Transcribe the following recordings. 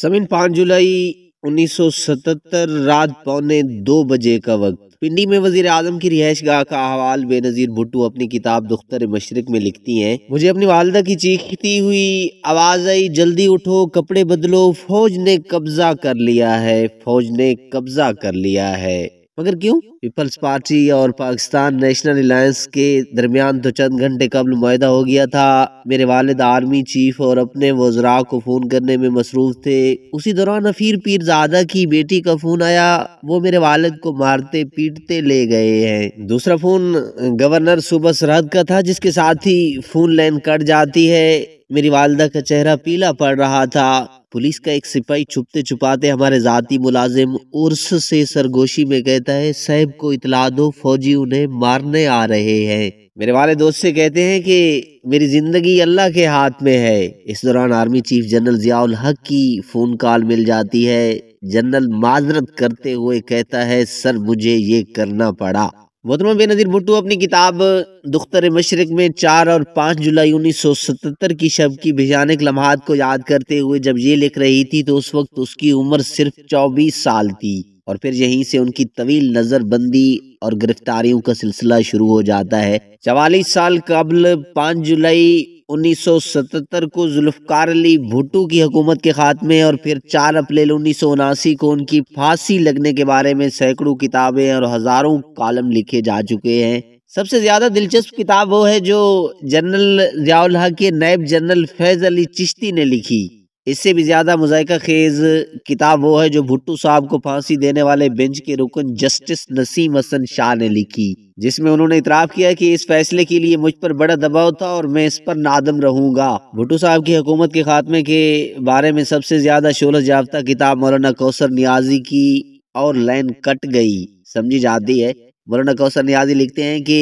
समिन पाँच जुलाई 1977 रात पौने दो बजे का वक्त पिंडी में वजीर आजम की रिहाइश गाह का अहवाल बेनजीर भुट्टू अपनी किताब दुख्तर मशरक में लिखती हैं मुझे अपनी वालदा की चीखती हुई आवाज आई जल्दी उठो कपड़े बदलो फौज ने कब्जा कर लिया है फौज ने कब्जा कर लिया है मगर क्यों पीपल्स पार्टी और पाकिस्तान नेशनल अलायंस के दरमियान तो चंद घंटे कबल माह हो गया था मेरे वालद आर्मी चीफ और अपने वजरा को फ़ोन करने में मसरूफ थे उसी दौरान अफीर पीर पीरजादा की बेटी का फ़ोन आया वो मेरे वालद को मारते पीटते ले गए हैं दूसरा फ़ोन गवर्नर सुबह सरहद का था जिसके साथ ही फ़ोन लाइन कट जाती है मेरी वालदा का चेहरा पीला पड़ रहा था पुलिस का एक सिपाही छुपते छुपाते हमारे जाती मुलाजिम उर्स से सरगोशी में कहता है साहब को इतला दो फौजी उन्हें मारने आ रहे हैं मेरे वाले दोस्त से कहते हैं कि मेरी जिंदगी अल्लाह के हाथ में है इस दौरान आर्मी चीफ जनरल जियाउल हक की फोन कॉल मिल जाती है जनरल माजरत करते हुए कहता है सर मुझे ये करना पड़ा मोहतरम बेनज़ीर भुट्टू अपनी किताब दुख्तर मशरक में चार और पाँच जुलाई उन्नीस सौ सतहत्तर की शब की भिजानक लम्हात को याद करते हुए जब ये लिख रही थी तो उस वक्त उसकी उम्र सिर्फ चौबीस साल थी और फिर यहीं से उनकी तवील नज़रबंदी और गिरफ्तारियों का सिलसिला शुरू हो जाता है चवालीस साल कबल पाँच जुलाई उन्नीस को जुल्फकार अली भुट्टो की हुकूमत के खात्मे और फिर 4 अप्रैल उन्नीस को उनकी फांसी लगने के बारे में सैकड़ों किताबें और हज़ारों कॉलम लिखे जा चुके हैं सबसे ज़्यादा दिलचस्प किताब वो है जो जनरल जियाउल हक के नायब जनरल फैज़ अली चिश्ती ने लिखी इससे भी ज़्यादा मजायका खेज किताब वो है जो भुट्टू साहब को फांसी देने वाले बेंच के रुकन जस्टिस नसीम हसन शाह ने लिखी जिसमें उन्होंने इतराफ़ किया कि इस फैसले के लिए मुझ पर बड़ा दबाव था और मैं इस पर नादम रहूंगा भुट्टू साहब की हुकूमत के खात्मे के बारे में सबसे ज़्यादा शोरत याफ्ता किताब मौलाना कौसर न्याजी की और लाइन कट गई समझी जाती है मौलाना कौसर न्याजी लिखते हैं कि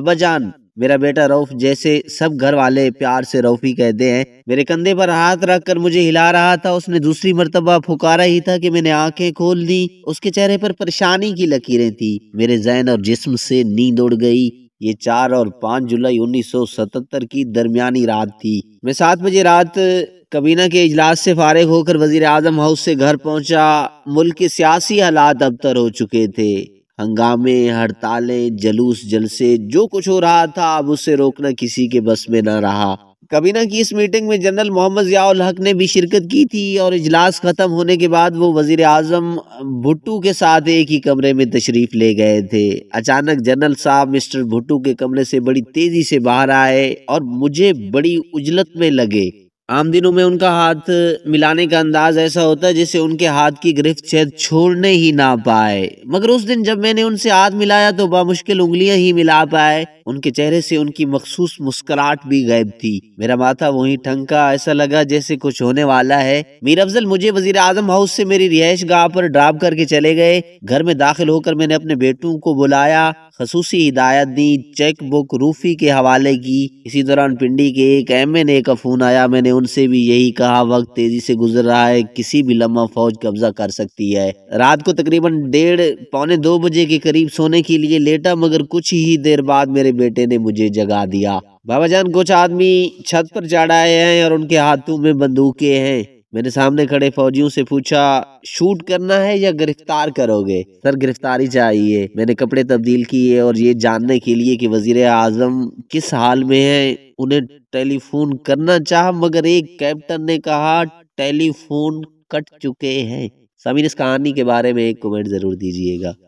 अबाजान मेरा बेटा रऊफ जैसे सब घर वाले प्यार से रऊफी कहते हैं मेरे कंधे पर हाथ रख कर मुझे हिला रहा था उसने दूसरी मरतबा पुकारा ही था कि मैंने आंखें खोल दी उसके चेहरे पर परेशानी की लकीरें थी मेरे जहन और जिस्म से नींद उड़ गई ये चार और पाँच जुलाई 1977 की दरमियानी रात थी मैं सात बजे रात कबीना के इजलास से फारग होकर वजीर आजम हाउस से घर पहुंचा मुल्क के सियासी हालात अबतर हो चुके थे हंगामे हड़तालें जलूस जलसे जो कुछ हो रहा था अब उसे रोकना किसी के बस में ना रहा कबीना की इस मीटिंग में जनरल मोहम्मद ज़ियाउल हक ने भी शिरकत की थी और इजलास ख़त्म होने के बाद वो वजीर आजम भुट्टू के साथ एक ही कमरे में तशरीफ़ ले गए थे अचानक जनरल साहब मिस्टर भुट्टू के कमरे से बड़ी तेज़ी से बाहर आए और मुझे बड़ी उजलत में लगे आम दिनों में उनका हाथ मिलाने का अंदाज ऐसा होता है जिससे उनके हाथ की गिरफ्त शायद छोड़ने ही ना पाए मगर उस दिन जब मैंने उनसे हाथ मिलाया तो बामुश्किल उंगलियां ही मिला पाए उनके चेहरे से उनकी मखसूस मुस्कुराहट भी गायब थी मेरा माथा वहीं ठंका ऐसा लगा जैसे कुछ होने वाला है मीर अफजल मुझे वजीर आजम हाउस से मेरी रिहायश गाह पर ड्राप करके चले गए घर में दाखिल होकर मैंने अपने बेटों को बुलाया खसूसी हिदायत दी चेक बुक रूफी के हवाले की इसी दौरान पिंडी के एक एम एन ए का फोन आया मैंने उनसे भी यही कहा वक्त तेजी से गुजर रहा है किसी भी लम्हा फौज कब्जा कर सकती है रात को तकरीबन डेढ़ पौने दो बजे के करीब सोने के लिए लेटा मगर कुछ ही देर बाद मेरे बेटे ने मुझे जगा दिया बाबा जान कुछ आदमी छत पर चढ़ आए हैं और उनके हाथों में बंदूकें हैं मैंने सामने खड़े फौजियों से पूछा शूट करना है या गिरफ्तार करोगे सर गिरफ्तारी चाहिए मैंने कपड़े तब्दील किए और ये जानने के लिए कि वजीर आजम किस हाल में है उन्हें टेलीफोन करना चाह मगर एक कैप्टन ने कहा टेलीफोन कट चुके हैं समीर इस कहानी के बारे में एक कमेंट जरूर दीजिएगा